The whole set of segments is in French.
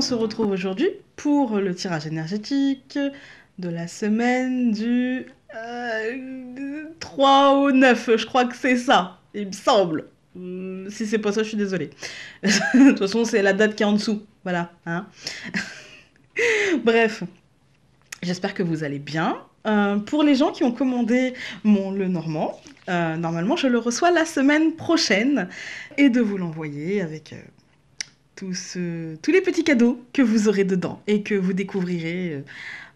on se retrouve aujourd'hui pour le tirage énergétique de la semaine du 3 euh, au 9, je crois que c'est ça, il me semble. Hum, si c'est pas ça, je suis désolée. de toute façon, c'est la date qui est en dessous. Voilà. Hein. Bref, j'espère que vous allez bien. Euh, pour les gens qui ont commandé mon Le Normand, euh, normalement je le reçois la semaine prochaine et de vous l'envoyer avec euh, tous, les petits cadeaux que vous aurez dedans et que vous découvrirez euh,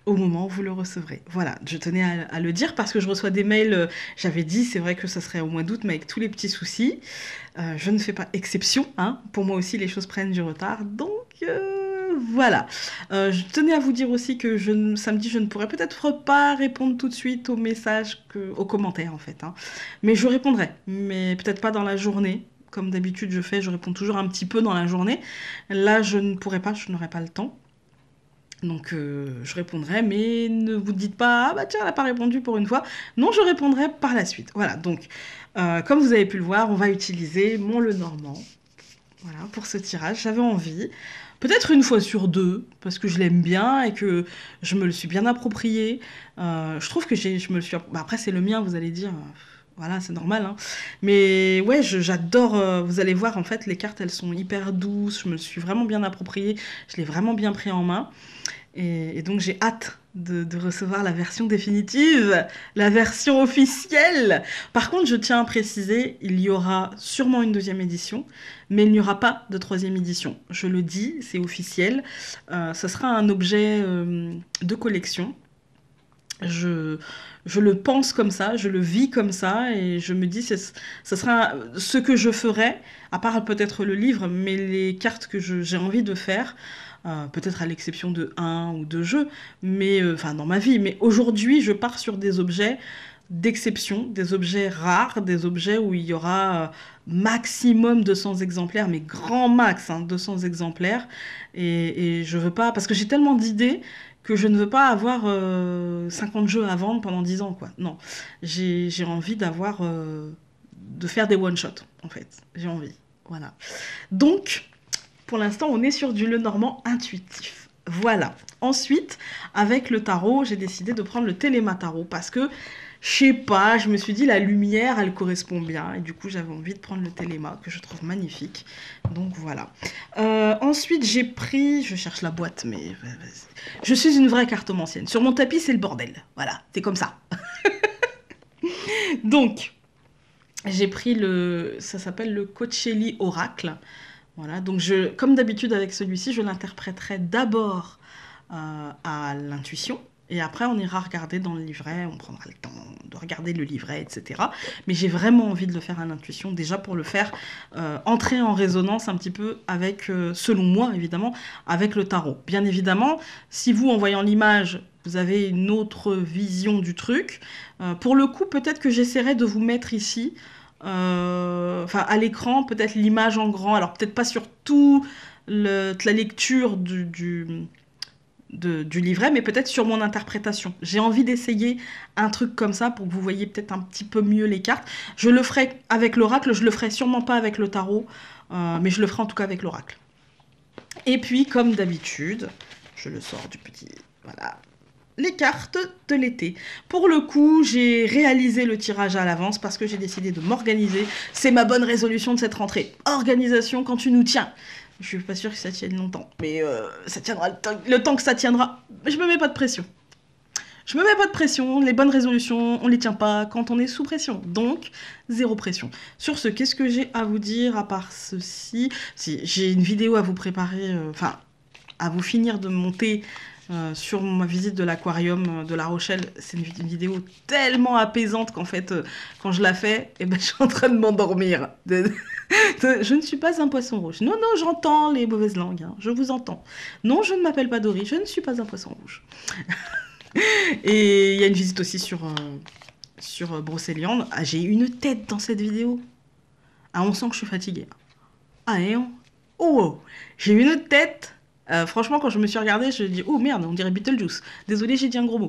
au moment où vous le recevrez. Voilà, je tenais à, le dire parce que je reçois des mails, euh, j'avais dit, c'est vrai que ça serait au mois d'août, mais avec tous les petits soucis, je ne fais pas exception, hein. pour moi aussi les choses prennent du retard, donc voilà. je tenais à vous dire aussi que je, samedi, je ne pourrais peut-être pas répondre tout de suite aux messages, aux commentaires en fait, hein. mais je répondrai, mais peut-être pas dans la journée, comme d'habitude je fais, je réponds toujours un petit peu dans la journée. Là, je ne pourrai pas, je n'aurai pas le temps. Donc euh, je répondrai, mais ne vous dites pas, ah bah tiens, elle n'a pas répondu pour une fois. Non, je répondrai par la suite. Voilà, donc euh, comme vous avez pu le voir, on va utiliser mon Le Normand. Voilà, pour ce tirage, j'avais envie. Peut-être une fois sur deux, parce que je l'aime bien et que je me le suis bien approprié. Euh, je trouve que je me le suis... Bah, après, c'est le mien, vous allez dire voilà, c'est normal. Hein. Mais ouais, j'adore. Euh, vous allez voir, en fait, les cartes, elles sont hyper douces. Je me suis vraiment bien appropriée. Je l'ai vraiment bien pris en main. Et, donc, j'ai hâte de, recevoir la version définitive, la version officielle. Par contre, je tiens à préciser, il y aura sûrement une deuxième édition, mais il n'y aura pas de troisième édition. Je le dis, c'est officiel. Euh, ce sera un objet euh, de collection je, je le pense comme ça, je le vis comme ça, et je me dis, ce sera ce que je ferai, à part peut-être le livre, mais les cartes que j'ai envie de faire, euh, peut-être à l'exception de un ou deux jeux, mais euh, enfin dans ma vie. Mais aujourd'hui, je pars sur des objets d'exception, des objets rares, des objets où il y aura euh, maximum 200 exemplaires, mais grand max hein, 200 exemplaires. Et, et je veux pas, parce que j'ai tellement d'idées que je ne veux pas avoir 50 euh, jeux à vendre pendant 10 ans, quoi. Non, j'ai envie d'avoir... Euh, de faire des one-shots, en fait. J'ai envie. Voilà. Donc, pour l'instant, on est sur du le normand intuitif. Voilà. Ensuite, avec le tarot, j'ai décidé de prendre le téléma tarot parce que je sais pas, je me suis dit la lumière, elle correspond bien. Et du coup, j'avais envie de prendre le Téléma, que je trouve magnifique. Donc voilà. Euh, ensuite, j'ai pris, je cherche la boîte, mais euh, je suis une vraie cartomancienne. Sur mon tapis, c'est le bordel. Voilà, c'est comme ça. Donc, j'ai pris le, ça s'appelle le Coachelli Oracle. Voilà, donc je, comme d'habitude avec celui-ci, je l'interpréterai d'abord euh, à l'intuition, et après, on ira regarder dans le livret, on prendra le temps de regarder le livret, etc. Mais j'ai vraiment envie de le faire à l'intuition, déjà pour le faire euh, entrer en résonance un petit peu avec, euh, selon moi évidemment, avec le tarot. Bien évidemment, si vous, en voyant l'image, vous avez une autre vision du truc, euh, pour le coup, peut-être que j'essaierai de vous mettre ici, enfin à l'écran, peut-être l'image en grand, alors peut-être pas sur toute la lecture du du livret, mais peut-être sur mon interprétation. J'ai envie d'essayer un truc comme ça pour que vous voyez peut-être un petit peu mieux les cartes. Je le ferai avec l'oracle, je le ferai sûrement pas avec le tarot, euh, mais je le ferai en tout cas avec l'oracle. Et puis, comme d'habitude, je le sors du petit... Voilà, les cartes de l'été. Pour le coup, j'ai réalisé le tirage à l'avance parce que j'ai décidé de m'organiser. C'est ma bonne résolution de cette rentrée. Organisation quand tu nous tiens. Je suis pas sûre que ça tienne longtemps, mais euh, ça tiendra le temps, que ça tiendra. Je me mets pas de pression. Je me mets pas de pression, les bonnes résolutions, on les tient pas quand on est sous pression. Donc, zéro pression. Sur ce, qu'est-ce que j'ai à vous dire à part ceci Si j'ai une vidéo à vous préparer, euh, enfin, à vous finir de monter euh, sur ma visite de l'aquarium euh, de La Rochelle, c'est une, vidéo tellement apaisante qu'en fait, euh, quand je la fais, eh ben, je suis en train de m'endormir. je ne suis pas un poisson rouge. Non, non, j'entends les mauvaises langues. Hein. Je vous entends. Non, je ne m'appelle pas Dory. Je ne suis pas un poisson rouge. Et il y a une visite aussi sur, euh, sur Brocéliande. Ah, j'ai une tête dans cette vidéo. Ah, on sent que je suis fatiguée. Ah, et on... oh. oh j'ai une tête euh, franchement, quand je me suis regardée, je me dis oh merde, on dirait Beetlejuice. Désolée, j'ai dit un gros mot.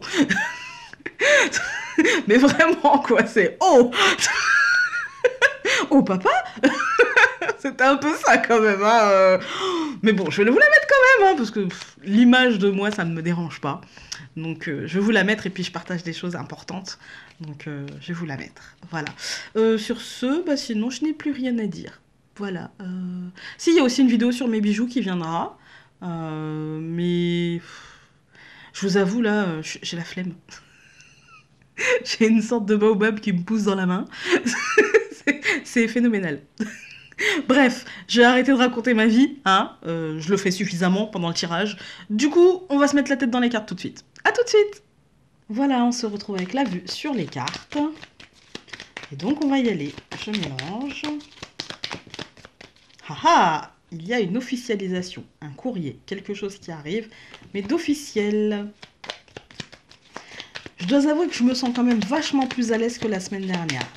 Mais vraiment, quoi, c'est oh Oh papa C'était un peu ça quand même. Hein, euh. Mais bon, je vais vous la mettre quand même, hein, parce que l'image de moi, ça ne me dérange pas. Donc euh, je vais vous la mettre et puis je partage des choses importantes. Donc je vais vous la mettre. Voilà. sur ce, bah, sinon je n'ai plus rien à dire. Voilà. S'il y a aussi une vidéo sur mes bijoux qui viendra. Euh, mais je vous avoue, là, j'ai la flemme. j'ai une sorte de baobab qui me pousse dans la main. C'est phénoménal. Bref, j'ai arrêté de raconter ma vie, hein, euh, je le fais suffisamment pendant le tirage. Du coup, on va se mettre la tête dans les cartes tout de suite. À tout de suite Voilà, on se retrouve avec la vue sur les cartes. Et donc on va y aller. Je mélange. ha il y a une officialisation, un courrier, quelque chose qui arrive, mais d'officiel. Je dois avouer que je me sens quand même vachement plus à l'aise que la semaine dernière.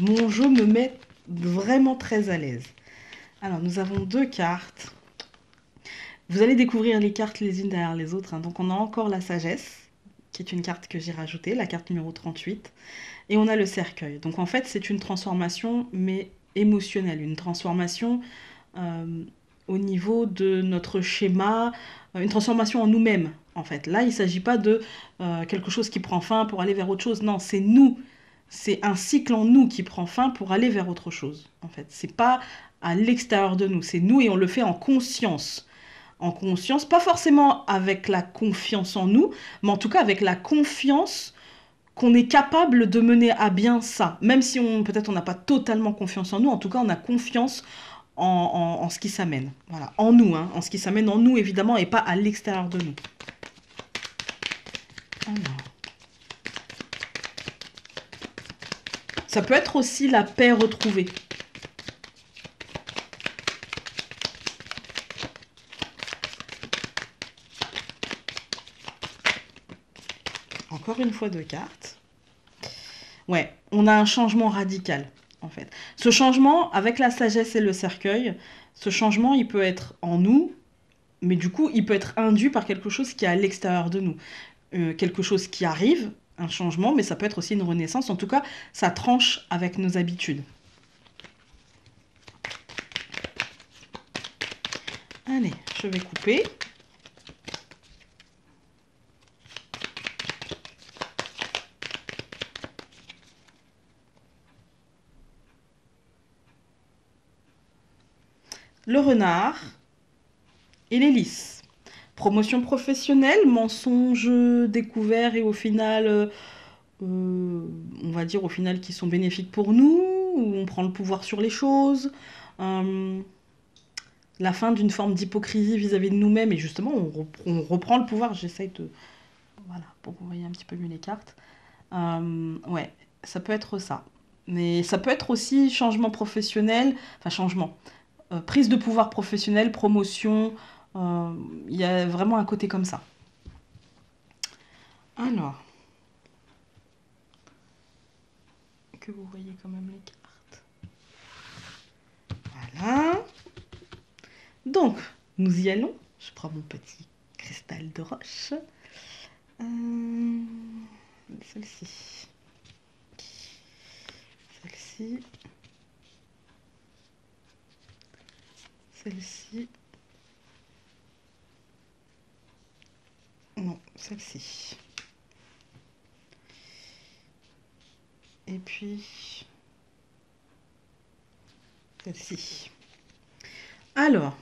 Mon jeu me met vraiment très à l'aise. Alors, nous avons deux cartes. Vous allez découvrir les cartes les unes derrière les autres. Hein. Donc, on a encore la sagesse, qui est une carte que j'ai rajoutée, la carte numéro 38. Et on a le cercueil. Donc, en fait, c'est une transformation, mais émotionnelle. Une transformation euh, au niveau de notre schéma, euh, une transformation en nous-mêmes, en fait. Là, il ne s'agit pas de euh, quelque chose qui prend fin pour aller vers autre chose. Non, c'est nous. C'est un cycle en nous qui prend fin pour aller vers autre chose, en fait. C'est pas à l'extérieur de nous, c'est nous et on le fait en conscience. En conscience, pas forcément avec la confiance en nous, mais en tout cas avec la confiance qu'on est capable de mener à bien ça. Même si on peut-être on n'a pas totalement confiance en nous, en tout cas on a confiance en, ce qui s'amène. Voilà, en nous, hein. en ce qui s'amène en nous, évidemment, et pas à l'extérieur de nous. Ça peut être aussi la paix retrouvée. Encore une fois deux cartes. Ouais, on a un changement radical en fait. Ce changement, avec la sagesse et le cercueil, ce changement, il peut être en nous, mais du coup, il peut être induit par quelque chose qui est à l'extérieur de nous. Euh, quelque chose qui arrive, un changement, mais ça peut être aussi une renaissance. En tout cas, ça tranche avec nos habitudes. Allez, je vais couper. le renard et l'hélice. Promotion professionnelle, mensonges découverts et au final, euh, on va dire au final qui sont bénéfiques pour nous, où on prend le pouvoir sur les choses. Euh, la fin d'une forme d'hypocrisie vis-à-vis de nous-mêmes et justement on, reprend, le pouvoir. J'essaye de voilà pour que vous voyez un petit peu mieux les cartes. Euh, ouais, ça peut être ça, mais ça peut être aussi changement professionnel, enfin changement. Euh, prise de pouvoir professionnel, promotion. Euh, il y a vraiment un côté comme ça. Alors. Que vous voyez quand même les cartes. Voilà. Donc, nous y allons. Je prends mon petit cristal de roche. Euh, celle-ci. Celle-ci. celle-ci. Non, celle-ci. Et puis celle-ci. Alors,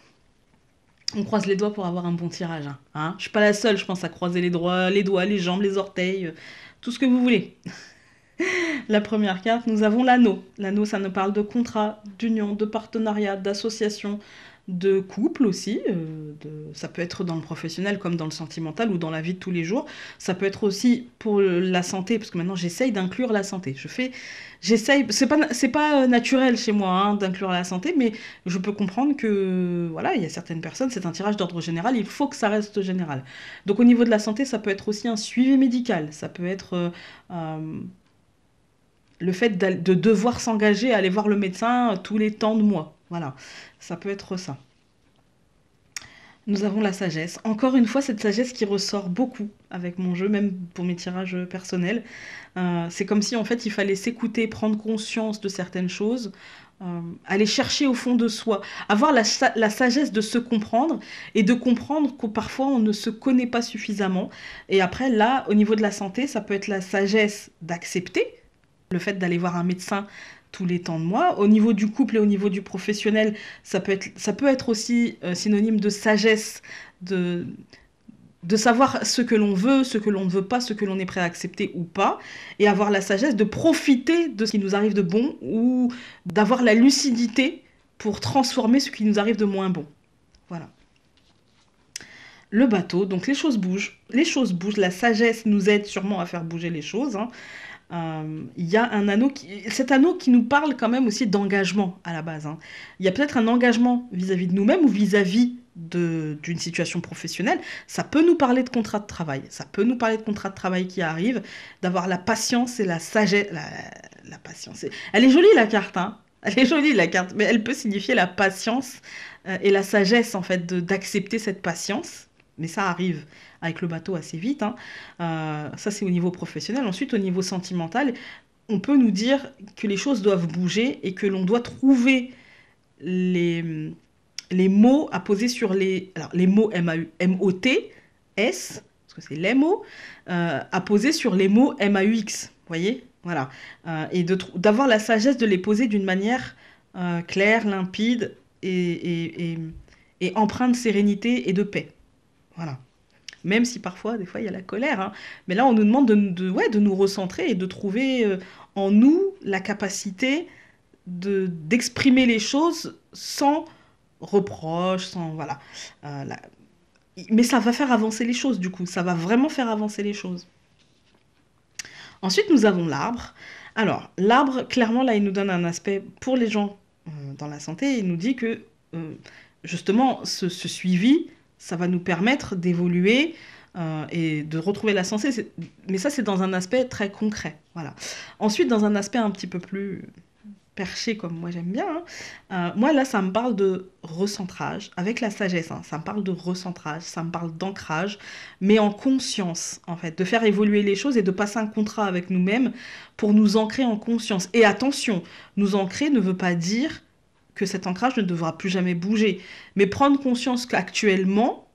on croise les doigts pour avoir un bon tirage. Hein. ne hein. je suis pas la seule, je pense, à croiser les, doigts, les doigts, les jambes, les orteils, euh, tout ce que vous voulez. la première carte, nous avons l'anneau. L'anneau, ça nous parle de contrat, d'union, de partenariat, d'association, de couple aussi. Euh, ça peut être dans le professionnel comme dans le sentimental ou dans la vie de tous les jours. Ça peut être aussi pour la santé, parce que maintenant j'essaye d'inclure la santé. Je fais, j'essaye, c'est pas, pas euh, naturel chez moi hein, d'inclure la santé, mais je peux comprendre que voilà, il y a certaines personnes, c'est un tirage d'ordre général, il faut que ça reste général. Donc au niveau de la santé, ça peut être aussi un suivi médical, ça peut être euh, le fait de devoir s'engager à aller voir le médecin tous les temps de mois. Voilà, ça peut être ça. Nous avons la sagesse. Encore une fois, cette sagesse qui ressort beaucoup avec mon jeu, même pour mes tirages personnels. Euh, c'est comme si en fait il fallait s'écouter, prendre conscience de certaines choses, euh, aller chercher au fond de soi, avoir la, la, sagesse de se comprendre et de comprendre que parfois on ne se connaît pas suffisamment. Et après, là, au niveau de la santé, ça peut être la sagesse d'accepter le fait d'aller voir un médecin, tous les temps de moi. Au niveau du couple et au niveau du professionnel, ça peut être, ça peut être aussi euh, synonyme de sagesse, de, de savoir ce que l'on veut, ce que l'on ne veut pas, ce que l'on est prêt à accepter ou pas, et avoir la sagesse de profiter de ce qui nous arrive de bon ou d'avoir la lucidité pour transformer ce qui nous arrive de moins bon. Voilà. Le bateau, donc les choses bougent, les choses bougent, la sagesse nous aide sûrement à faire bouger les choses. Hein. Euh, il y a un anneau qui, cet anneau qui nous parle quand même aussi d'engagement à la base. Hein. Il y a peut-être un engagement vis-à-vis de nous-mêmes ou vis-à-vis d'une situation professionnelle. Ça peut nous parler de contrat de travail, ça peut nous parler de contrat de travail qui arrive, d'avoir la patience et la sagesse. La, patience. Elle est jolie la carte, hein. Elle est jolie la carte, mais elle peut signifier la patience euh, et la sagesse en fait d'accepter cette patience. Mais ça arrive avec le bateau assez vite. Hein. Euh, ça, c'est au niveau professionnel. Ensuite, au niveau sentimental, on peut nous dire que les choses doivent bouger et que l'on doit trouver les, les mots à poser sur les, alors les mots M-O-T, S, parce que c'est les mots, euh, à poser sur les mots M-A-U-X. voyez Voilà. Euh, et d'avoir la sagesse de les poser d'une manière euh, claire, limpide et, et empreinte de sérénité et de paix. Voilà même si parfois, des fois, il y a la colère. Hein. Mais là, on nous demande de, nous recentrer et de trouver euh, en nous la capacité de d'exprimer les choses sans reproche, sans... Voilà. Euh, mais ça va faire avancer les choses, du coup. Ça va vraiment faire avancer les choses. Ensuite, nous avons l'arbre. Alors, l'arbre, clairement, là, il nous donne un aspect pour les gens euh, dans la santé. Il nous dit que, justement, ce suivi ça va nous permettre d'évoluer euh, et de retrouver la sensée. Mais ça, c'est dans un aspect très concret. Voilà. Ensuite, dans un aspect un petit peu plus perché, comme moi j'aime bien, hein, euh, moi là, ça me parle de recentrage, avec la sagesse. Hein. ça me parle de recentrage, ça me parle d'ancrage, mais en conscience, en fait, de faire évoluer les choses et de passer un contrat avec nous-mêmes pour nous ancrer en conscience. Et attention, nous ancrer ne veut pas dire que cet ancrage ne devra plus jamais bouger. Mais prendre conscience qu'actuellement,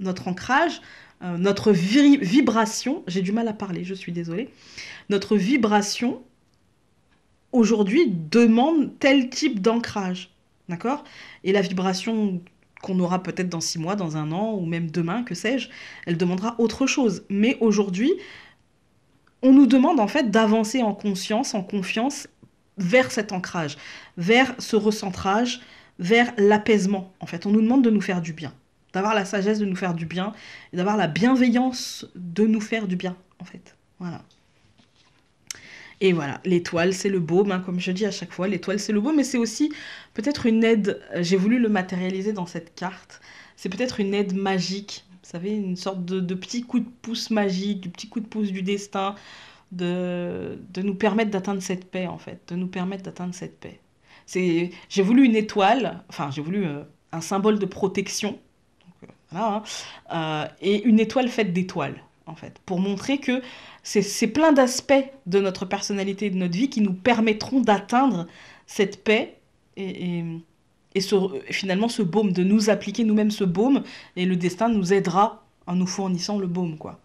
notre ancrage, euh, notre vibration, j'ai du mal à parler, je suis désolée, notre vibration aujourd'hui demande tel type d'ancrage. D'accord Et la vibration qu'on aura peut-être dans six mois, dans un an, ou même demain, que sais-je, elle demandera autre chose. Mais aujourd'hui, on nous demande en fait d'avancer en conscience, en confiance vers cet ancrage, vers ce recentrage, vers l'apaisement. En fait, on nous demande de nous faire du bien, d'avoir la sagesse de nous faire du bien, et d'avoir la bienveillance de nous faire du bien, en fait. Voilà. Et voilà, l'étoile, c'est le beau, ben, comme je dis à chaque fois, l'étoile, c'est le beau, mais c'est aussi peut-être une aide, euh, j'ai voulu le matérialiser dans cette carte, c'est peut-être une aide magique, vous savez, une sorte de, de petit coup de pouce magique, du petit coup de pouce du destin, de, de nous permettre d'atteindre cette paix, en fait, de nous permettre d'atteindre cette paix. C'est, j'ai voulu une étoile, enfin, j'ai voulu euh, un symbole de protection, euh, hein, euh, et une étoile faite d'étoiles, en fait, pour montrer que c'est, plein d'aspects de notre personnalité et de notre vie qui nous permettront d'atteindre cette paix et, finalement ce baume, de nous appliquer nous-mêmes ce baume, et le destin nous aidera en nous fournissant le baume, quoi.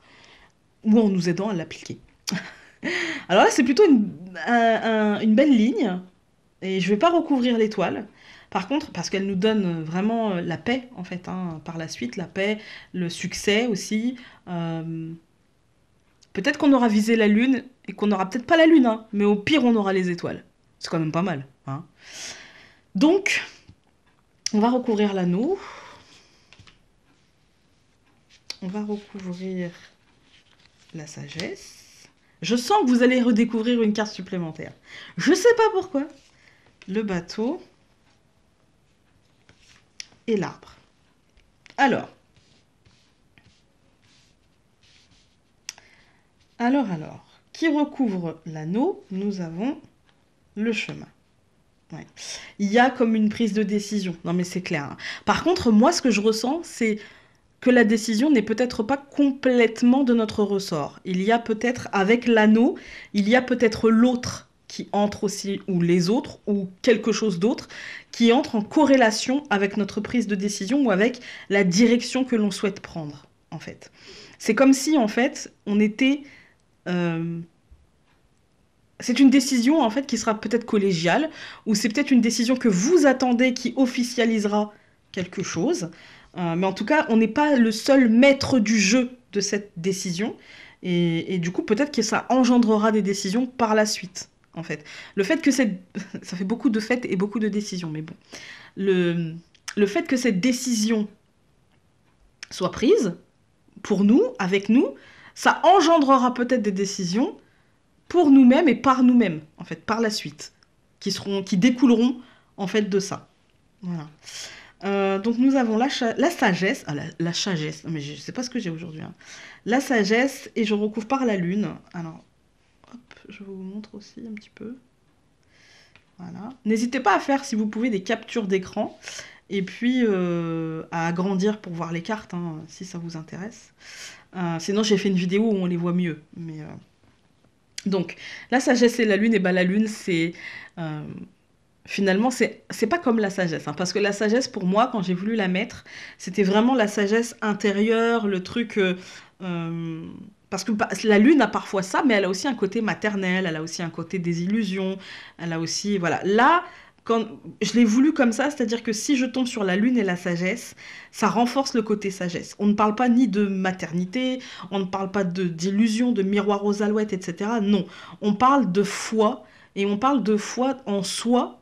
Ou en nous aidant à l'appliquer. Alors là, c'est plutôt une, belle ligne, et je vais pas recouvrir l'étoile. Par contre, parce qu'elle nous donne vraiment euh, la paix, en fait, hein, par la suite, la paix, le succès aussi. Euh, peut-être qu'on aura visé la Lune et qu'on n'aura peut-être pas la Lune, hein, mais au pire, on aura les étoiles. C'est quand même pas mal. Hein. Donc, on va recouvrir l'anneau. On va recouvrir la sagesse. Je sens que vous allez redécouvrir une carte supplémentaire. Je ne sais pas pourquoi. Le bateau et l'arbre. Alors. Alors, alors. Qui recouvre l'anneau Nous avons le chemin. Il y a comme une prise de décision. Non mais c'est clair. Hein. Par contre, moi, ce que je ressens, c'est que la décision n'est peut-être pas complètement de notre ressort. Il y a peut-être, avec l'anneau, il y a peut-être l'autre qui entre aussi, ou les autres, ou quelque chose d'autre, qui entre en corrélation avec notre prise de décision ou avec la direction que l'on souhaite prendre, en fait. C'est comme si, en fait, on était... Euh, c'est une décision, en fait, qui sera peut-être collégiale, ou c'est peut-être une décision que vous attendez qui officialisera quelque chose, euh, mais en tout cas, on n'est pas le seul maître du jeu de cette décision. Et, et du coup, peut-être que ça engendrera des décisions par la suite, en fait. Le fait que cette... ça fait beaucoup de fêtes et beaucoup de décisions, mais bon. Le, le fait que cette décision soit prise, pour nous, avec nous, ça engendrera peut-être des décisions pour nous-mêmes et par nous-mêmes, en fait, par la suite, qui, seront, qui découleront, en fait, de ça. Voilà. Euh, donc nous avons la, la sagesse, ah, la, la, sagesse, mais je ne sais pas ce que j'ai aujourd'hui. Hein. La sagesse, et je recouvre par la lune. Alors, je vous montre aussi un petit peu. Voilà. N'hésitez pas à faire, si vous pouvez, des captures d'écran. Et puis euh, à agrandir pour voir les cartes, hein, si ça vous intéresse. Euh, sinon, j'ai fait une vidéo où on les voit mieux. Mais, Donc, la sagesse et la lune, et bah la lune, c'est finalement, c'est pas comme la sagesse. Hein, parce que la sagesse, pour moi, quand j'ai voulu la mettre, c'était vraiment la sagesse intérieure, le truc. Euh, euh, parce que bah, la lune a parfois ça, mais elle a aussi un côté maternel, elle a aussi un côté des illusions, elle a aussi. Voilà. Là. Quand je l'ai voulu comme ça, c'est-à-dire que si je tombe sur la lune et la sagesse, ça renforce le côté sagesse. On ne parle pas ni de maternité, on ne parle pas d'illusion, de, de, miroir aux alouettes, etc. Non, on parle de foi, et on parle de foi en soi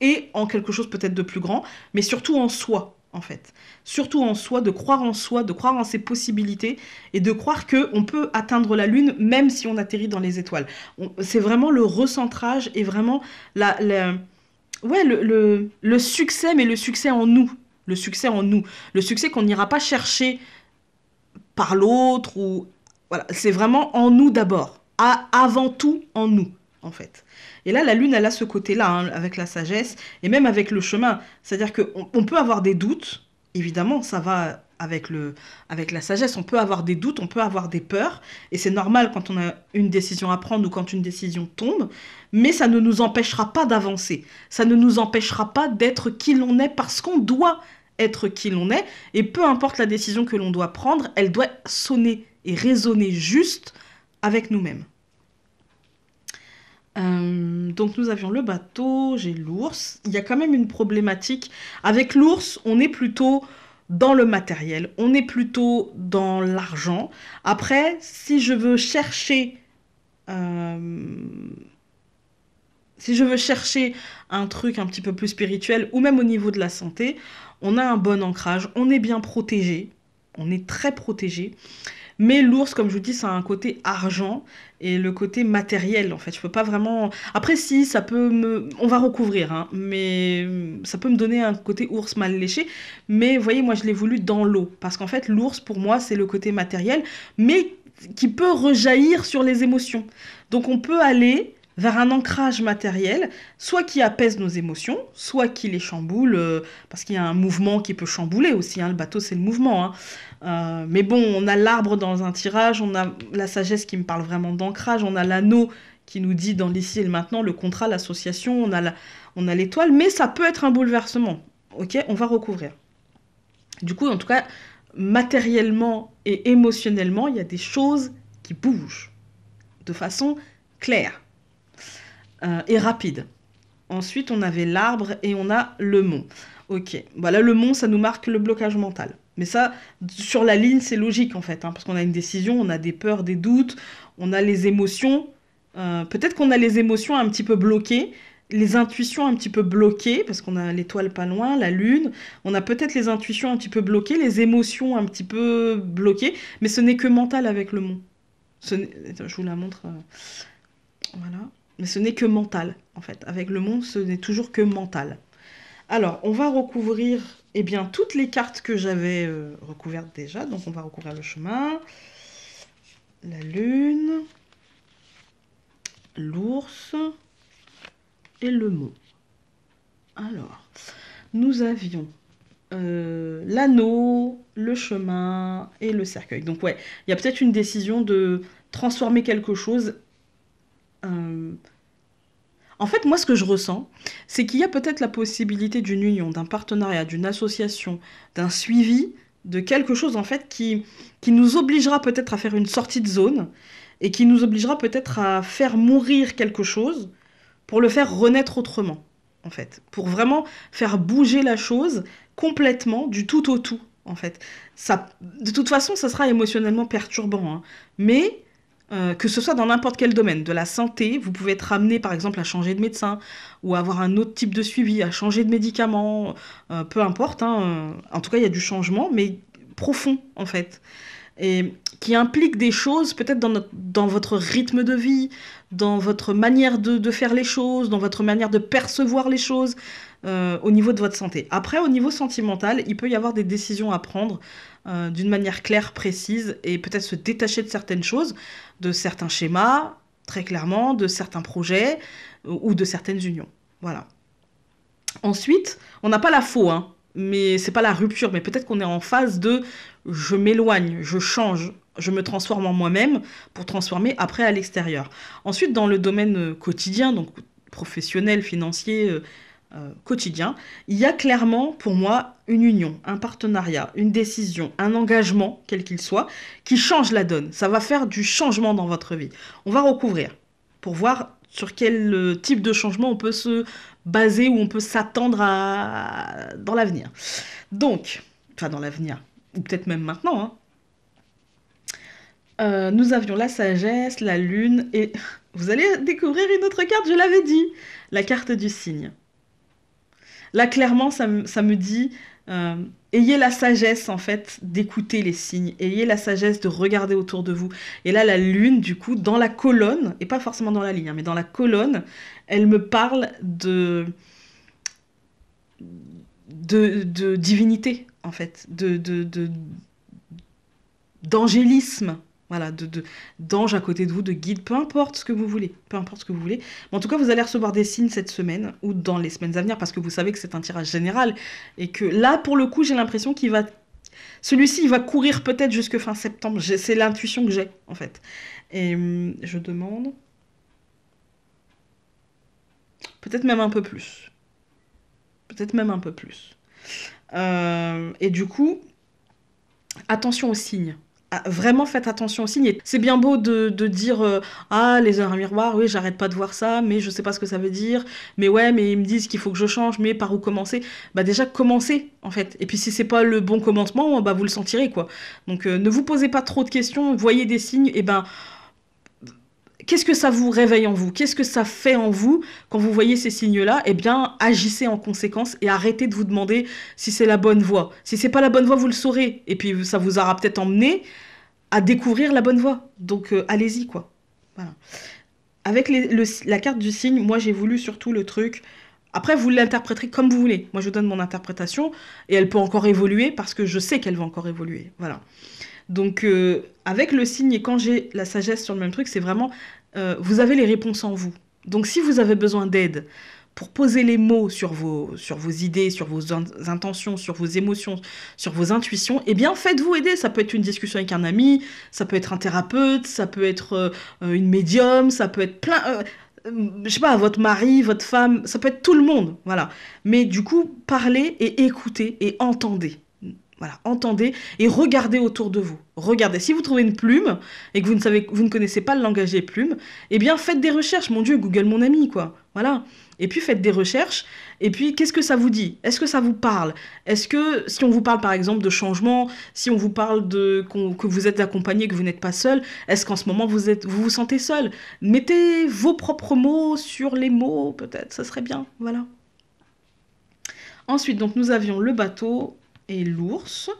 et en quelque chose peut-être de plus grand, mais surtout en soi, en fait. Surtout en soi, de croire en soi, de croire en ses possibilités et de croire que on peut atteindre la lune même si on atterrit dans les étoiles. C'est vraiment le recentrage et vraiment la, ouais le, succès, mais le succès en nous, le succès en nous, le succès qu'on n'ira pas chercher par l'autre ou voilà, c'est vraiment en nous d'abord, avant tout en nous en fait. Et là, la lune, elle a ce côté-là, hein, avec la sagesse, et même avec le chemin. C'est-à-dire qu'on on peut avoir des doutes, évidemment, ça va avec, le, avec la sagesse, on peut avoir des doutes, on peut avoir des peurs, et c'est normal quand on a une décision à prendre ou quand une décision tombe, mais ça ne nous empêchera pas d'avancer, ça ne nous empêchera pas d'être qui l'on est parce qu'on doit être qui l'on est, et peu importe la décision que l'on doit prendre, elle doit sonner et résonner juste avec nous-mêmes. Euh, donc nous avions le bateau, j'ai l'ours. Il y a quand même une problématique. Avec l'ours, on est plutôt dans le matériel, on est plutôt dans l'argent. Après, si je veux chercher... Euh, si je veux chercher un truc un petit peu plus spirituel, ou même au niveau de la santé, on a un bon ancrage, on est bien protégé, on est très protégé. Mais l'ours, comme je vous dis, ça a un côté argent et le côté matériel, en fait. Je peux pas vraiment. Après, si, ça peut me. On va recouvrir, hein, mais ça peut me donner un côté ours mal léché. Mais voyez, moi, je l'ai voulu dans l'eau. Parce qu'en fait, l'ours, pour moi, c'est le côté matériel, mais qui peut rejaillir sur les émotions. Donc, on peut aller vers un ancrage matériel, soit qui apaise nos émotions, soit qui les chamboule, euh, parce qu'il y a un mouvement qui peut chambouler aussi, hein, le bateau c'est le mouvement. Hein. Euh, mais bon, on a l'arbre dans un tirage, on a la sagesse qui me parle vraiment d'ancrage, on a l'anneau qui nous dit dans l'ici et le maintenant, le contrat, l'association, on a, on a l'étoile, mais ça peut être un bouleversement. Ok, on va recouvrir. Du coup, en tout cas, matériellement et émotionnellement, il y a des choses qui bougent de façon claire. Euh, et rapide. Ensuite, on avait l'arbre et on a le mont. Ok, voilà, le mont, ça nous marque le blocage mental. Mais ça, sur la ligne, c'est logique en fait, hein, parce qu'on a une décision, on a des peurs, des doutes, on a les émotions. Euh, peut-être qu'on a les émotions un petit peu bloquées, les intuitions un petit peu bloquées, parce qu'on a l'étoile pas loin, la lune, on a peut-être les intuitions un petit peu bloquées, les émotions un petit peu bloquées, mais ce n'est que mental avec le mont. Ce je vous la montre. Euh, voilà mais ce n'est que mental en fait. Avec le monde, ce n'est toujours que mental. Alors, on va recouvrir eh bien, toutes les cartes que j'avais euh, recouvertes déjà. Donc, on va recouvrir le chemin, la lune, l'ours et le mot. Alors, nous avions euh, l'anneau, le chemin et le cercueil. Donc, ouais, il y a peut-être une décision de transformer quelque chose euh, en fait, moi, ce que je ressens, c'est qu'il y a peut-être la possibilité d'une union, d'un partenariat, d'une association, d'un suivi, de quelque chose, en fait, qui, qui nous obligera peut-être à faire une sortie de zone et qui nous obligera peut-être à faire mourir quelque chose pour le faire renaître autrement, en fait. Pour vraiment faire bouger la chose complètement, du tout au tout, en fait. Ça, de toute façon, ça sera émotionnellement perturbant, hein. mais euh, que ce soit dans n'importe quel domaine, de la santé, vous pouvez être amené par exemple à changer de médecin ou avoir un autre type de suivi, à changer de médicament, euh, peu importe. Hein, euh, en tout cas, il y a du changement, mais profond en fait, et qui implique des choses peut-être dans, votre rythme de vie, dans votre manière de, faire les choses, dans votre manière de percevoir les choses au niveau de votre santé. Après, au niveau sentimental, il peut y avoir des décisions à prendre euh, d'une manière claire, précise, et peut-être se détacher de certaines choses, de certains schémas, très clairement, de certains projets euh, ou de certaines unions. Voilà. Ensuite, on n'a pas la faux, hein, mais c'est pas la rupture, mais peut-être qu'on est en phase de je m'éloigne, je change, je me transforme en moi-même pour transformer après à l'extérieur. Ensuite, dans le domaine euh, quotidien, donc professionnel, financier, euh, quotidien, il y a clairement pour moi une union, un partenariat, une décision, un engagement, quel qu'il soit, qui change la donne. Ça va faire du changement dans votre vie. On va recouvrir pour voir sur quel euh, type de changement on peut se baser ou on peut s'attendre à... dans l'avenir. Donc, enfin dans l'avenir, ou peut-être même maintenant. Hein. Euh, nous avions la sagesse, la lune et vous allez découvrir une autre carte, je l'avais dit, la carte du signe. Là, clairement, ça, me dit, euh, ayez la sagesse, en fait, d'écouter les signes, ayez la sagesse de regarder autour de vous. Et là, la lune, du coup, dans la colonne, et pas forcément dans la ligne, hein, mais dans la colonne, elle me parle de... De, divinité, en fait, de d'angélisme, voilà, de, d'ange à côté de vous, de guide, peu importe ce que vous voulez, peu importe ce que vous voulez. Mais en tout cas, vous allez recevoir des signes cette semaine ou dans les semaines à venir parce que vous savez que c'est un tirage général et que là, pour le coup, j'ai l'impression qu'il va, celui-ci, il va courir peut-être jusque fin septembre. C'est l'intuition que j'ai en fait. Et hum, je demande peut-être même un peu plus, peut-être même un peu plus. Euh, et du coup, attention aux signes ah, vraiment faites attention aux signes. C'est bien beau de, dire euh, Ah, les heures à miroir, oui, j'arrête pas de voir ça, mais je sais pas ce que ça veut dire. Mais ouais, mais ils me disent qu'il faut que je change, mais par où commencer Bah, déjà, commencez, en fait. Et puis, si c'est pas le bon commencement, bah, vous le sentirez, quoi. Donc, euh, ne vous posez pas trop de questions, voyez des signes, et ben. Qu'est-ce que ça vous réveille en vous Qu'est-ce que ça fait en vous quand vous voyez ces signes-là Eh bien, agissez en conséquence et arrêtez de vous demander si c'est la bonne voie. Si c'est pas la bonne voie, vous le saurez. Et puis, ça vous aura peut-être emmené à découvrir la bonne voie. Donc, euh, allez-y, quoi. Voilà. Avec la carte du signe, moi, j'ai voulu surtout le truc. Après, vous l'interpréterez comme vous voulez. Moi, je vous donne mon interprétation et elle peut encore évoluer parce que je sais qu'elle va encore évoluer. Voilà. Donc, euh, avec le signe et quand j'ai la sagesse sur le même truc, c'est vraiment euh, vous avez les réponses en vous. Donc si vous avez besoin d'aide pour poser les mots sur vos, sur vos idées, sur vos intentions, sur vos émotions, sur vos intuitions, eh bien faites-vous aider. Ça peut être une discussion avec un ami, ça peut être un thérapeute, ça peut être euh, une médium, ça peut être plein... Euh, je sais pas, votre mari, votre femme, ça peut être tout le monde, voilà. Mais du coup, parlez et écoutez et entendez. Voilà, entendez et regardez autour de vous. Regardez. Si vous trouvez une plume et que vous ne, savez, vous ne connaissez pas le langage des plumes, eh bien faites des recherches. Mon Dieu, Google mon ami, quoi. Voilà. Et puis faites des recherches. Et puis, qu'est-ce que ça vous dit Est-ce que ça vous parle Est-ce que si on vous parle par exemple de changement, si on vous parle de que vous êtes accompagné, que vous n'êtes pas seul, est-ce qu'en ce moment vous, êtes, vous vous sentez seul Mettez vos propres mots sur les mots, peut-être, ça serait bien. Voilà. Ensuite, donc nous avions le bateau, et l'ours,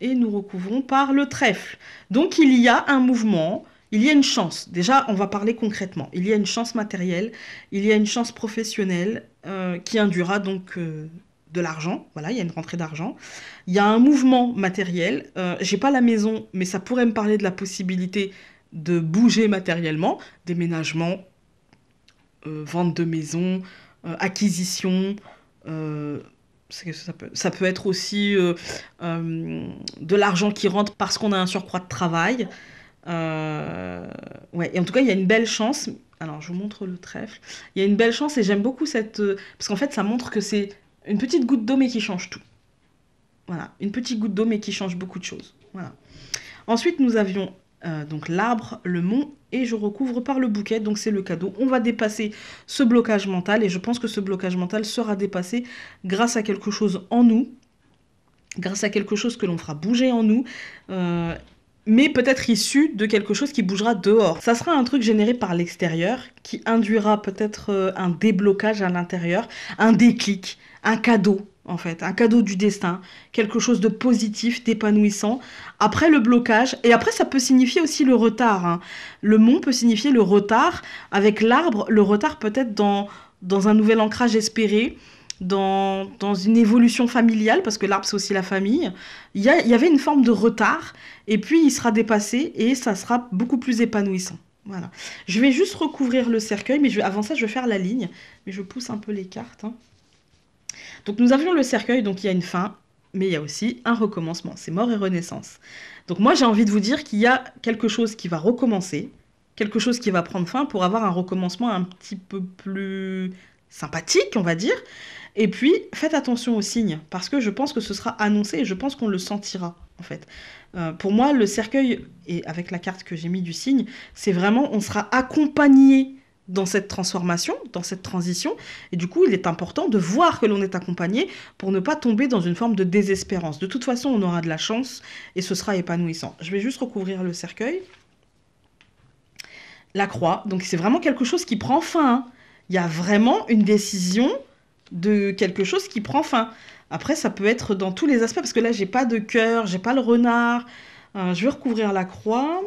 et nous recouvrons par le trèfle. Donc il y a un mouvement, il y a une chance. Déjà, on va parler concrètement. Il y a une chance matérielle, il y a une chance professionnelle euh, qui induira donc euh, de l'argent. Voilà, il y a une rentrée d'argent. Il y a un mouvement matériel. Euh, j'ai pas la maison, mais ça pourrait me parler de la possibilité de bouger matériellement, déménagement, vente de maison, acquisition ça, peut, ça peut être aussi euh, euh, de l'argent qui rentre parce qu'on a un surcroît de travail. Euh, ouais, et en tout cas, il y a une belle chance. Alors, je vous montre le trèfle. Il y a une belle chance et j'aime beaucoup cette. Parce qu'en fait, ça montre que c'est une petite goutte d'eau mais qui change tout. Voilà, une petite goutte d'eau mais qui change beaucoup de choses. Voilà. Ensuite, nous avions euh, donc l'arbre, le mont, et je recouvre par le bouquet, donc c'est le cadeau. On va dépasser ce blocage mental, et je pense que ce blocage mental sera dépassé grâce à quelque chose en nous, grâce à quelque chose que l'on fera bouger en nous. Euh, mais peut-être issu de quelque chose qui bougera dehors. Ça sera un truc généré par l'extérieur qui induira peut-être euh, un déblocage à l'intérieur, un déclic, un cadeau, en fait, un cadeau du destin, quelque chose de positif, d'épanouissant, après le blocage, et après ça peut signifier aussi le retard. Hein. Le mont peut signifier le retard, avec l'arbre, le retard peut-être dans, dans un nouvel ancrage espéré, dans, une évolution familiale, parce que l'arbre c'est aussi la famille. Il y, avait une forme de retard, et puis il sera dépassé, et ça sera beaucoup plus épanouissant. Voilà. Je vais juste recouvrir le cercueil, mais avant ça je vais faire la ligne, mais je pousse un peu les cartes. Hein. Donc nous avions le cercueil, donc il y a une fin, mais il y a aussi un recommencement, c'est mort et renaissance. Donc moi j'ai envie de vous dire qu'il y a quelque chose qui va recommencer, quelque chose qui va prendre fin pour avoir un recommencement un petit peu plus sympathique, on va dire. Et puis faites attention aux signes, parce que je pense que ce sera annoncé et je pense qu'on le sentira en fait. Euh, pour moi le cercueil, et avec la carte que j'ai mis du signe, c'est vraiment on sera accompagné dans cette transformation, dans cette transition. Et du coup, il est important de voir que l'on est accompagné pour ne pas tomber dans une forme de désespérance. De toute façon, on aura de la chance et ce sera épanouissant. Je vais juste recouvrir le cercueil. La croix, donc c'est vraiment quelque chose qui prend fin. Hein. Il y a vraiment une décision de quelque chose qui prend fin. Après, ça peut être dans tous les aspects, parce que là, j'ai pas de cœur, j'ai pas le renard. Euh, je vais recouvrir la croix.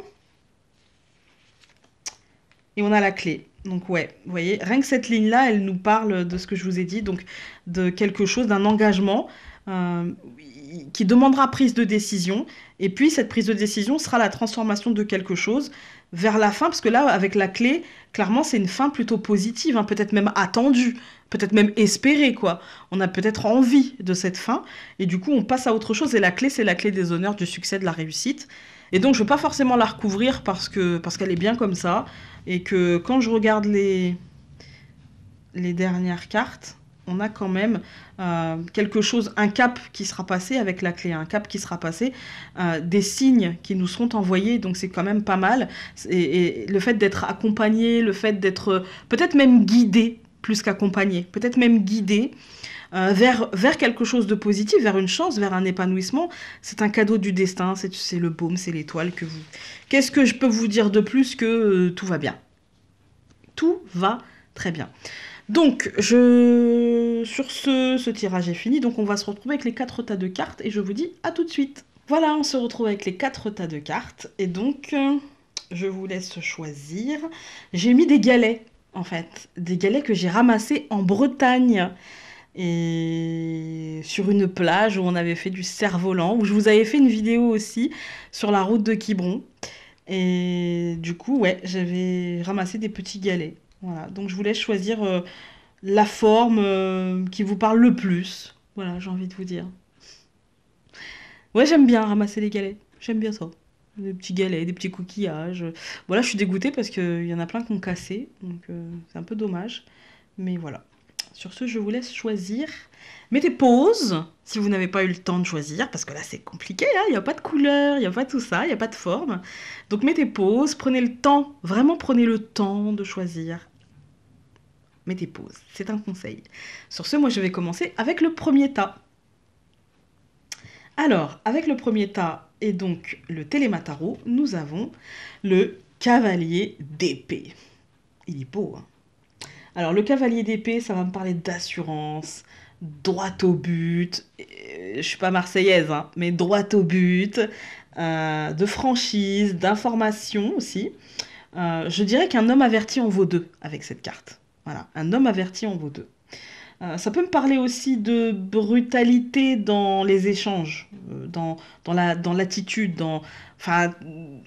Et on a la clé. Donc ouais, vous voyez, rien que cette ligne-là, elle nous parle de ce que je vous ai dit, donc de quelque chose, d'un engagement euh, qui demandera prise de décision. Et puis cette prise de décision sera la transformation de quelque chose vers la fin, parce que là, avec la clé, clairement, c'est une fin plutôt positive, hein, peut-être même attendue, peut-être même espérée, quoi. On a peut-être envie de cette fin, et du coup, on passe à autre chose. Et la clé, c'est la clé des honneurs, du succès, de la réussite. Et donc, je ne veux pas forcément la recouvrir parce que parce qu'elle est bien comme ça. Et que quand je regarde les, les dernières cartes, on a quand même euh, quelque chose, un cap qui sera passé avec la clé, un cap qui sera passé, euh, des signes qui nous seront envoyés, donc c'est quand même pas mal. et le fait d'être accompagné, le fait d'être peut-être même guidé plus qu'accompagné, peut-être même guidé, euh, vers, quelque chose de positif, vers une chance, vers un épanouissement. C'est un cadeau du destin, c'est le baume, c'est l'étoile que vous... Qu'est-ce que je peux vous dire de plus que euh, tout va bien Tout va très bien. Donc, je... sur ce, tirage est fini. Donc, on va se retrouver avec les quatre tas de cartes et je vous dis à tout de suite. Voilà, on se retrouve avec les quatre tas de cartes. Et donc, euh, je vous laisse choisir. J'ai mis des galets, en fait. Des galets que j'ai ramassés en Bretagne et sur une plage où on avait fait du cerf-volant, où je vous avais fait une vidéo aussi sur la route de Quiberon. Et du coup, ouais, j'avais ramassé des petits galets. Voilà, donc je voulais choisir euh, la forme euh, qui vous parle le plus. Voilà, j'ai envie de vous dire. Ouais, j'aime bien ramasser les galets. J'aime bien ça. Des petits galets, des petits coquillages. Voilà, je suis dégoûtée parce qu'il y en a plein qui ont cassé. Donc euh, c'est un peu dommage. Mais voilà. Sur ce, je vous laisse choisir. Mettez pause si vous n'avez pas eu le temps de choisir, parce que là c'est compliqué, hein. il n'y a pas de couleur, il n'y a pas tout ça, il n'y a pas de forme. Donc mettez pause, prenez le temps, vraiment prenez le temps de choisir. Mettez pause, c'est un conseil. Sur ce, moi je vais commencer avec le premier tas. Alors, avec le premier tas et donc le télémataro, nous avons le cavalier d'épée. Il est beau, hein alors, le cavalier d'épée, ça va me parler d'assurance, droit au but. Je suis pas marseillaise, hein, mais droit au but, euh, de franchise, d'information aussi. Euh, je dirais qu'un homme averti en vaut deux avec cette carte. Voilà, un homme averti en vaut deux. Euh, ça peut me parler aussi de brutalité dans les échanges, euh, dans, dans l'attitude. La, dans enfin,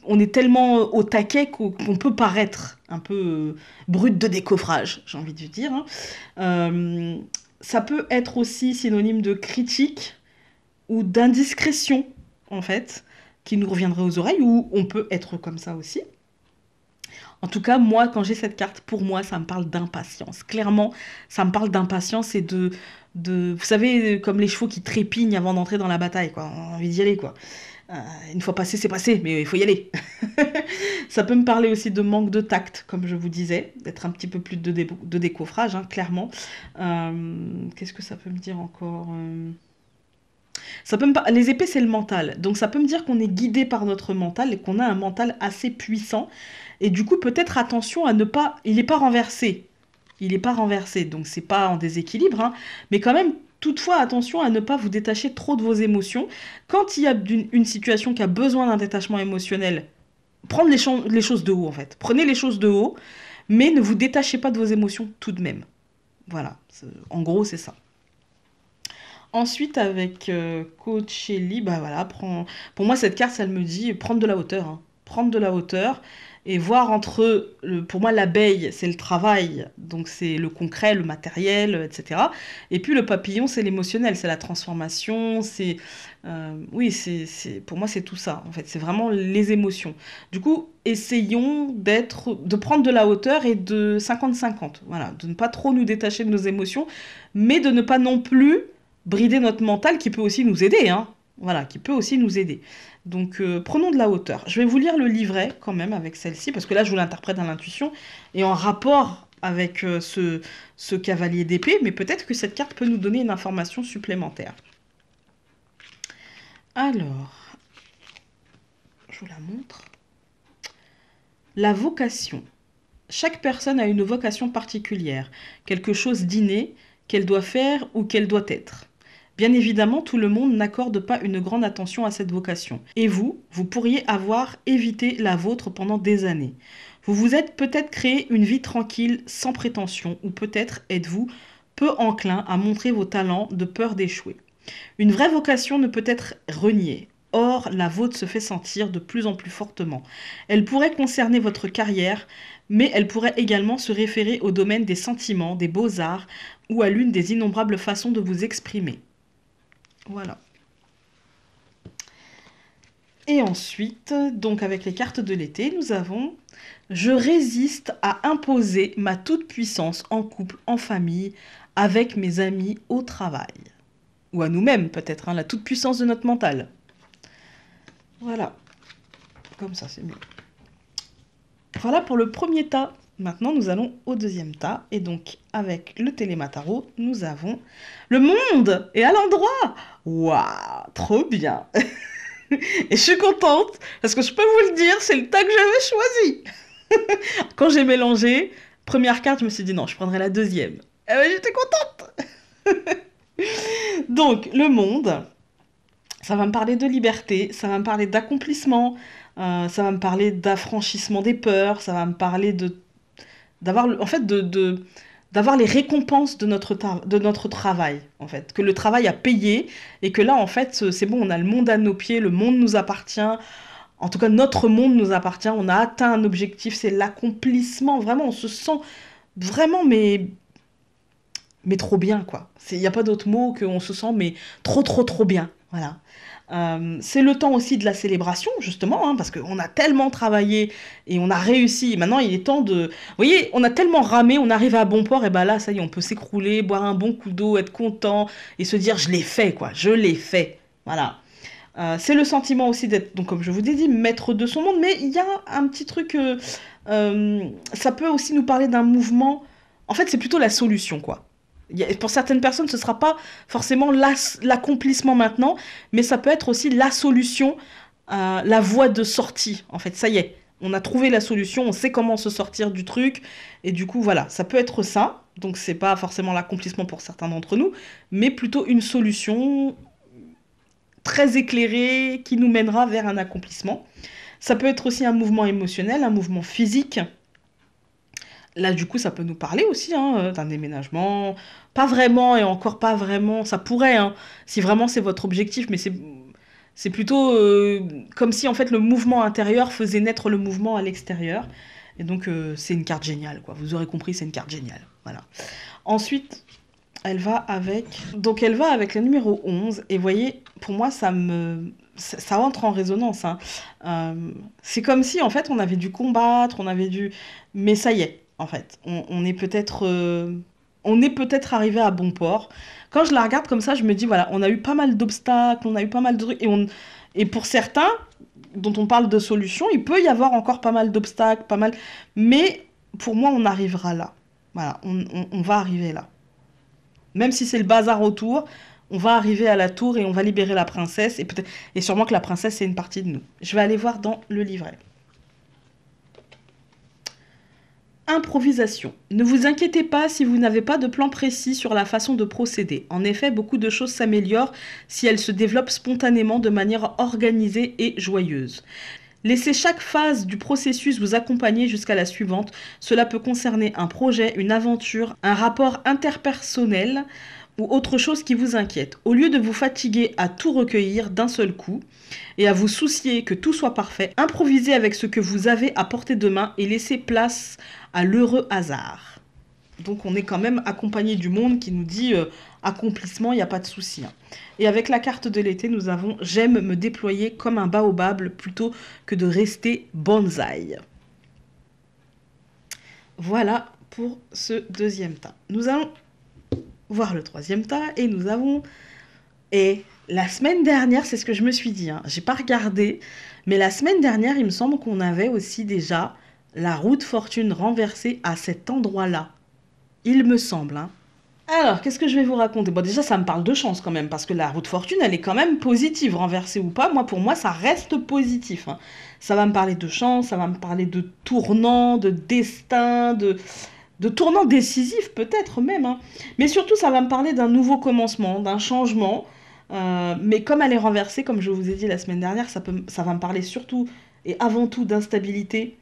on est tellement au taquet qu'on peut paraître un peu euh, brut de décoffrage, j'ai envie de dire. Hein. ça peut être aussi synonyme de critique ou d'indiscrétion, en fait, qui nous reviendrait aux oreilles, ou on peut être comme ça aussi. En tout cas, moi, quand j'ai cette carte, pour moi, ça me parle d'impatience. Clairement, ça me parle d'impatience et de, de... Vous savez, comme les chevaux qui trépignent avant d'entrer dans la bataille, quoi. On a envie d'y aller, quoi. Euh, une fois passé, c'est passé, mais il faut y aller. ça peut me parler aussi de manque de tact, comme je vous disais, d'être un petit peu plus de, de décoffrage, hein, clairement. Euh, qu'est-ce que ça peut me dire encore euh? Ça peut me... Les épées, c'est le mental. Donc ça peut me dire qu'on est guidé par notre mental et qu'on a un mental assez puissant et du coup, peut-être attention à ne pas. Il n'est pas renversé. Il n'est pas renversé, donc c'est pas en déséquilibre. Hein. Mais quand même, toutefois, attention à ne pas vous détacher trop de vos émotions. Quand il y a une, situation qui a besoin d'un détachement émotionnel, prendre les, choses de haut, en fait. Prenez les choses de haut, mais ne vous détachez pas de vos émotions tout de même. Voilà, en gros, c'est ça. Ensuite, avec euh, Coach Ellie, bah voilà, prend... pour moi, cette carte, elle me dit prendre de la hauteur. Hein. Prendre de la hauteur et voir entre, pour moi, l'abeille, c'est le travail, donc c'est le concret, le matériel, etc. Et puis le papillon, c'est l'émotionnel, c'est la transformation, c'est... Euh, oui, c'est, pour moi, c'est tout ça, en fait, c'est vraiment les émotions. Du coup, essayons d'être, de prendre de la hauteur et de 50-50, voilà, de ne pas trop nous détacher de nos émotions, mais de ne pas non plus brider notre mental qui peut aussi nous aider, hein, voilà, qui peut aussi nous aider. Donc euh, prenons de la hauteur. Je vais vous lire le livret quand même avec celle-ci, parce que là je vous l'interprète à l'intuition et en rapport avec euh, ce, ce cavalier d'épée, mais peut-être que cette carte peut nous donner une information supplémentaire. Alors, je vous la montre. La vocation. Chaque personne a une vocation particulière, quelque chose d'inné qu'elle doit faire ou qu'elle doit être. Bien évidemment, tout le monde n'accorde pas une grande attention à cette vocation. Et vous, vous pourriez avoir évité la vôtre pendant des années. Vous vous êtes peut-être créé une vie tranquille, sans prétention, ou peut-être êtes-vous peu enclin à montrer vos talents de peur d'échouer. Une vraie vocation ne peut être reniée. Or, la vôtre se fait sentir de plus en plus fortement. Elle pourrait concerner votre carrière, mais elle pourrait également se référer au domaine des sentiments, des beaux-arts ou à l'une des innombrables façons de vous exprimer. Voilà. Et ensuite, donc avec les cartes de l'été, nous avons Je résiste à imposer ma toute-puissance en couple, en famille, avec mes amis, au travail. Ou à nous-mêmes, peut-être, hein, la toute-puissance de notre mental. Voilà. Comme ça, c'est mieux. Voilà pour le premier tas. Maintenant, nous allons au deuxième tas. Et donc, avec le télémataro, nous avons le monde et à l'endroit Waouh, trop bien Et je suis contente, parce que je peux vous le dire, c'est le tas que j'avais choisi Quand j'ai mélangé, première carte, je me suis dit non, je prendrai la deuxième. Et eh ben, j'étais contente Donc, le monde, ça va me parler de liberté, ça va me parler d'accomplissement, euh, ça va me parler d'affranchissement des peurs, ça va me parler de... d'avoir... en fait, de d'avoir les récompenses de notre, de notre travail, en fait. Que le travail a payé et que là, en fait, euh, c'est bon, on a le monde à nos pieds, le monde nous appartient. En tout cas, notre monde nous appartient. On a atteint un objectif, c'est l'accomplissement. Vraiment, on se sent vraiment, mais, mais trop bien, quoi. Il n'y a pas d'autre mot qu'on se sent, mais trop, trop, trop bien. Voilà. Euh, c'est le temps aussi de la célébration, justement, hein, parce qu'on a tellement travaillé et on a réussi. Maintenant, il est temps de. Vous voyez, on a tellement ramé, on arrive à bon port, et ben là, ça y est, on peut s'écrouler, boire un bon coup d'eau, être content et se dire je l'ai fait, quoi, je l'ai fait. Voilà. Euh, c'est le sentiment aussi d'être, donc comme je vous ai dit, maître de son monde, mais il y a un petit truc. Euh, ça peut aussi nous parler d'un mouvement. En fait, c'est plutôt la solution, quoi. Pour certaines personnes, ce ne sera pas forcément l'accomplissement maintenant, mais ça peut être aussi la solution, euh, la voie de sortie. En fait, ça y est, on a trouvé la solution, on sait comment se sortir du truc, et du coup, voilà, ça peut être ça. Donc, c'est pas forcément l'accomplissement pour certains d'entre nous, mais plutôt une solution très éclairée qui nous mènera vers un accomplissement. Ça peut être aussi un mouvement émotionnel, un mouvement physique. Là, du coup, ça peut nous parler aussi hein, euh, d'un déménagement. Pas vraiment et encore pas vraiment. Ça pourrait, hein. si vraiment c'est votre objectif, mais c'est c'est plutôt euh, comme si en fait le mouvement intérieur faisait naître le mouvement à l'extérieur. Et donc euh, c'est une carte géniale, quoi. Vous aurez compris, c'est une carte géniale. Voilà. Ensuite, elle va avec. Donc elle va avec le numéro 11. Et voyez, pour moi, ça me. entre en résonance. Hein. c'est comme si en fait on avait dû combattre, on avait dû. Mais ça y est, en fait. On, est peut-être euh, on est peut-être arrivé à bon port. Quand je la regarde comme ça, je me dis voilà, on a eu pas mal d'obstacles, on a eu pas mal de trucs et pour certains dont on parle de solutions, il peut y avoir encore pas mal d'obstacles, pas mal mais pour moi, on arrivera là. Voilà, on, va arriver là. Même si c'est le bazar autour, on va arriver à la tour et on va libérer la princesse et et sûrement que la princesse c'est une partie de nous. Je vais aller voir dans le livret. improvisation. Ne vous inquiétez pas si vous n'avez pas de plan précis sur la façon de procéder. En effet, beaucoup de choses s'améliorent si elles se développent spontanément de manière organisée et joyeuse. Laissez chaque phase du processus vous accompagner jusqu'à la suivante. Cela peut concerner un projet, une aventure, un rapport interpersonnel, ou autre chose qui vous inquiète. Au lieu de vous fatiguer à tout recueillir d'un seul coup et à vous soucier que tout soit parfait, improvisez avec ce que vous avez à portée de main et laissez place à l'heureux hasard. Donc on est quand même accompagné du monde qui nous dit euh, accomplissement, il n'y a pas de souci. Hein. Et avec la carte de l'été, nous avons j'aime me déployer comme un baobab plutôt que de rester bonsaï. Voilà pour ce deuxième tas. Nous allons voir le troisième tas, et nous avons... Et la semaine dernière, c'est ce que je me suis dit, hein, j'ai pas regardé, mais la semaine dernière, il me semble qu'on avait aussi déjà la roue de fortune renversée à cet endroit-là. Il me semble, hein. Alors, qu'est-ce que je vais vous raconter Bon, déjà, ça me parle de chance quand même, parce que la route fortune, elle est quand même positive, renversée ou pas. Moi, pour moi, ça reste positif. Hein. Ça va me parler de chance, ça va me parler de tournant, de destin, de de tournant décisif peut-être même. Hein. Mais surtout, ça va me parler d'un nouveau commencement, d'un changement. Euh, mais comme elle est renversée, comme je vous ai dit la semaine dernière, ça, peut, ça va me parler surtout et avant tout d'instabilité,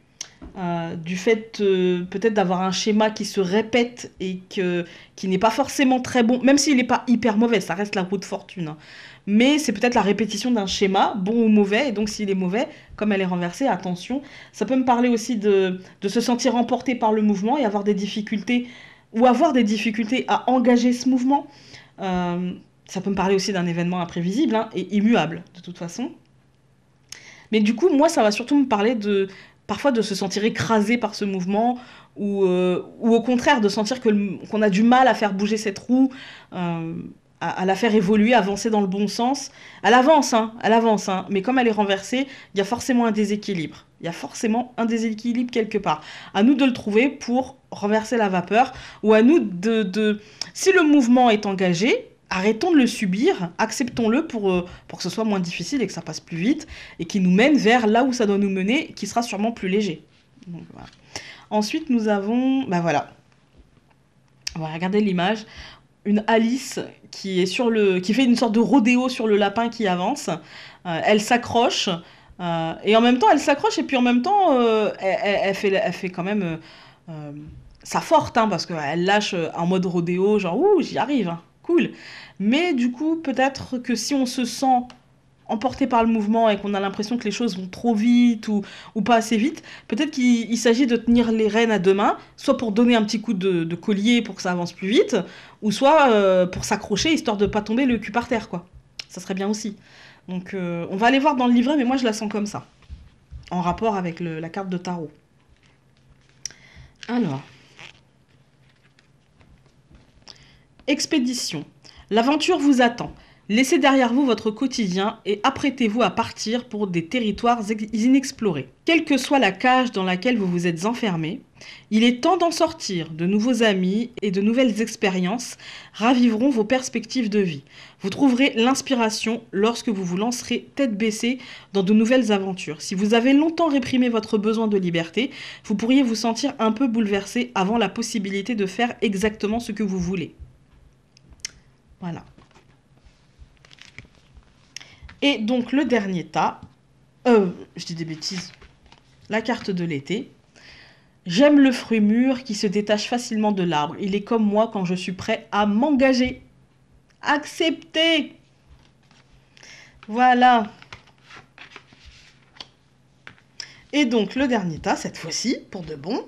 euh, du fait euh, peut-être d'avoir un schéma qui se répète et que, qui n'est pas forcément très bon, même s'il n'est pas hyper mauvais, ça reste la roue de fortune. Hein mais c'est peut-être la répétition d'un schéma, bon ou mauvais, et donc s'il est mauvais, comme elle est renversée, attention. Ça peut me parler aussi de, se sentir emporté par le mouvement et avoir des difficultés, ou avoir des difficultés à engager ce mouvement. Euh, ça peut me parler aussi d'un événement imprévisible hein, et immuable, de toute façon. Mais du coup, moi, ça va surtout me parler de parfois de se sentir écrasé par ce mouvement ou, euh, ou au contraire de sentir qu'on a du mal à faire bouger cette roue. Euh, à, la faire évoluer, avancer dans le bon sens. Elle avance, hein, elle avance, hein, mais comme elle est renversée, il y a forcément un déséquilibre. Il y a forcément un déséquilibre quelque part. À nous de le trouver pour renverser la vapeur, ou à nous de... de... Si le mouvement est engagé, arrêtons de le subir, acceptons-le pour, euh, pour que ce soit moins difficile et que ça passe plus vite, et qui nous mène vers là où ça doit nous mener, qui sera sûrement plus léger. Ensuite, nous avons... Ben voilà, on va regarder l'image une Alice qui, est sur le, qui fait une sorte de rodéo sur le lapin qui avance. Euh, elle s'accroche. Euh, et en même temps, elle s'accroche et puis en même temps, euh, elle, fait, elle fait quand même sa forte, hein, parce qu'elle lâche en mode rodéo, genre, ouh, j'y arrive, hein, cool. Mais du coup, peut-être que si on se sent emporté par le mouvement et qu'on a l'impression que les choses vont trop vite ou, pas assez vite, peut-être qu'il s'agit de tenir les rênes à deux mains, soit pour donner un petit coup de, collier pour que ça avance plus vite, ou soit euh, pour s'accrocher histoire de pas tomber le cul par terre, quoi. Ça serait bien aussi. Donc euh, on va aller voir dans le livret, mais moi je la sens comme ça, en rapport avec la carte de tarot. Alors. Expédition. L'aventure vous attend. Laissez derrière vous votre quotidien et apprêtez-vous à partir pour des territoires inexplorés. Quelle que soit la cage dans laquelle vous vous êtes enfermé, il est temps d'en sortir. De nouveaux amis et de nouvelles expériences raviveront vos perspectives de vie. Vous trouverez l'inspiration lorsque vous vous lancerez tête baissée dans de nouvelles aventures. Si vous avez longtemps réprimé votre besoin de liberté, vous pourriez vous sentir un peu bouleversé avant la possibilité de faire exactement ce que vous voulez. Voilà. Et donc le dernier tas, euh, je dis des bêtises, la carte de l'été. J'aime le fruit mûr qui se détache facilement de l'arbre. Il est comme moi quand je suis prêt à m'engager. Accepter Voilà. Et donc le dernier tas, cette fois-ci, pour de bon,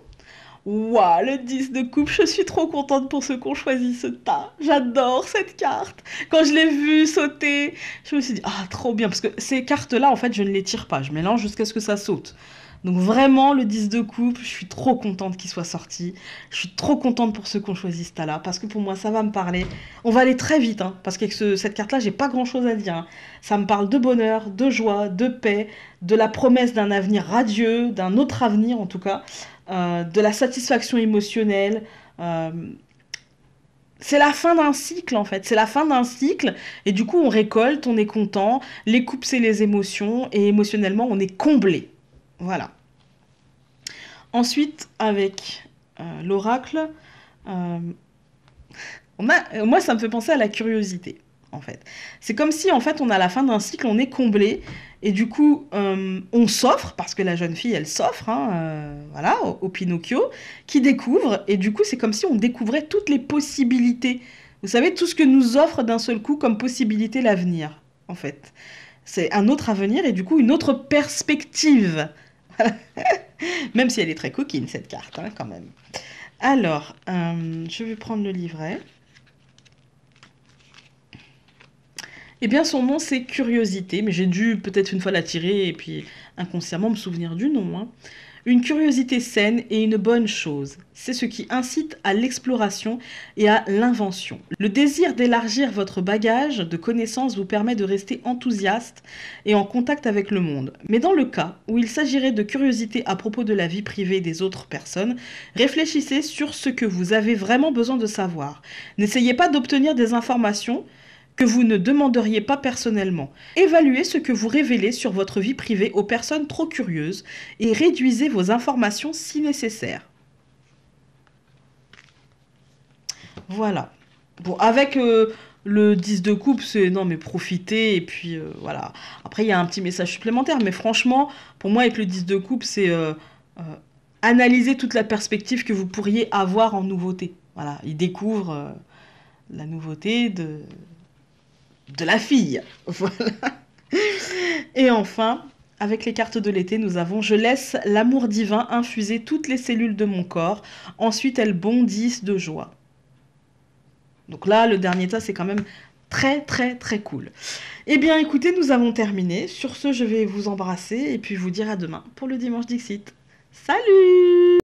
Waouh, le 10 de coupe, je suis trop contente pour ce qu'on choisit ce tas. J'adore cette carte. Quand je l'ai vue sauter, je me suis dit, ah, trop bien. Parce que ces cartes-là, en fait, je ne les tire pas. Je mélange jusqu'à ce que ça saute. Donc vraiment, le 10 de coupe, je suis trop contente qu'il soit sorti. Je suis trop contente pour ceux qu'on choisit ce là parce que pour moi, ça va me parler. On va aller très vite, hein, parce qu'avec ce, cette carte-là, j'ai pas grand-chose à dire. Hein. Ça me parle de bonheur, de joie, de paix, de la promesse d'un avenir radieux, d'un autre avenir en tout cas, euh, de la satisfaction émotionnelle. Euh, c'est la fin d'un cycle en fait, c'est la fin d'un cycle et du coup on récolte, on est content, les coupes c'est les émotions et émotionnellement on est comblé. Voilà. Ensuite, avec euh, l'oracle, euh, euh, moi, ça me fait penser à la curiosité, en fait. C'est comme si, en fait, on a la fin d'un cycle, on est comblé, et du coup, on s'offre, parce que la jeune fille, elle s'offre, hein, voilà, au, Pinocchio, qui découvre, et du coup, c'est comme si on découvrait toutes les possibilités. Vous savez, tout ce que nous offre d'un seul coup comme possibilité l'avenir, en fait. C'est un autre avenir, et du coup, une autre perspective même si elle est très coquine, cette carte, hein, quand même. Alors, euh, je vais prendre le livret. Eh bien, son nom, c'est Curiosité, mais j'ai dû peut-être une fois la tirer et puis inconsciemment me souvenir du nom. Hein. Une curiosité saine est une bonne chose. C'est ce qui incite à l'exploration et à l'invention. Le désir d'élargir votre bagage de connaissances vous permet de rester enthousiaste et en contact avec le monde. Mais dans le cas où il s'agirait de curiosité à propos de la vie privée des autres personnes, réfléchissez sur ce que vous avez vraiment besoin de savoir. N'essayez pas d'obtenir des informations que vous ne demanderiez pas personnellement. Évaluez ce que vous révélez sur votre vie privée aux personnes trop curieuses et réduisez vos informations si nécessaire. Voilà. Bon, avec euh, le 10 de coupe, c'est non mais profitez et puis euh, voilà. Après, il y a un petit message supplémentaire, mais franchement, pour moi, avec le 10 de coupe, c'est euh, analyser toute la perspective que vous pourriez avoir en nouveauté. Voilà, il découvre la nouveauté de, de la fille. Voilà. Et enfin, avec les cartes de l'été, nous avons Je laisse l'amour divin infuser toutes les cellules de mon corps. Ensuite, elles bondissent de joie. Donc là, le dernier tas, c'est quand même très très très cool. Eh bien écoutez, nous avons terminé. Sur ce, je vais vous embrasser et puis vous dire à demain pour le dimanche Dixit. Salut